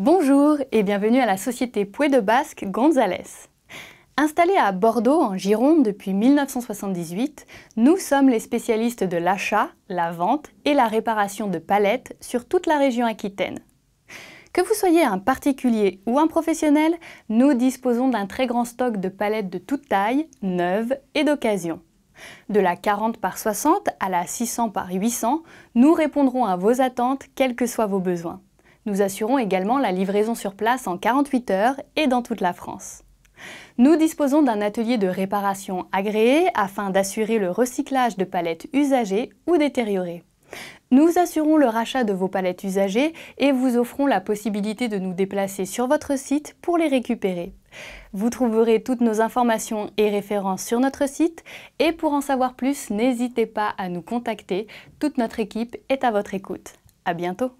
Bonjour et bienvenue à la société Pouet de Basque Gonzales. Installée à Bordeaux, en Gironde, depuis 1978, nous sommes les spécialistes de l'achat, la vente et la réparation de palettes sur toute la région aquitaine. Que vous soyez un particulier ou un professionnel, nous disposons d'un très grand stock de palettes de toute taille, neuves et d'occasion. De la 40 par 60 à la 600 par 800, nous répondrons à vos attentes, quels que soient vos besoins. Nous assurons également la livraison sur place en 48 heures et dans toute la France. Nous disposons d'un atelier de réparation agréé afin d'assurer le recyclage de palettes usagées ou détériorées. Nous assurons le rachat de vos palettes usagées et vous offrons la possibilité de nous déplacer sur votre site pour les récupérer. Vous trouverez toutes nos informations et références sur notre site et pour en savoir plus, n'hésitez pas à nous contacter. Toute notre équipe est à votre écoute. À bientôt.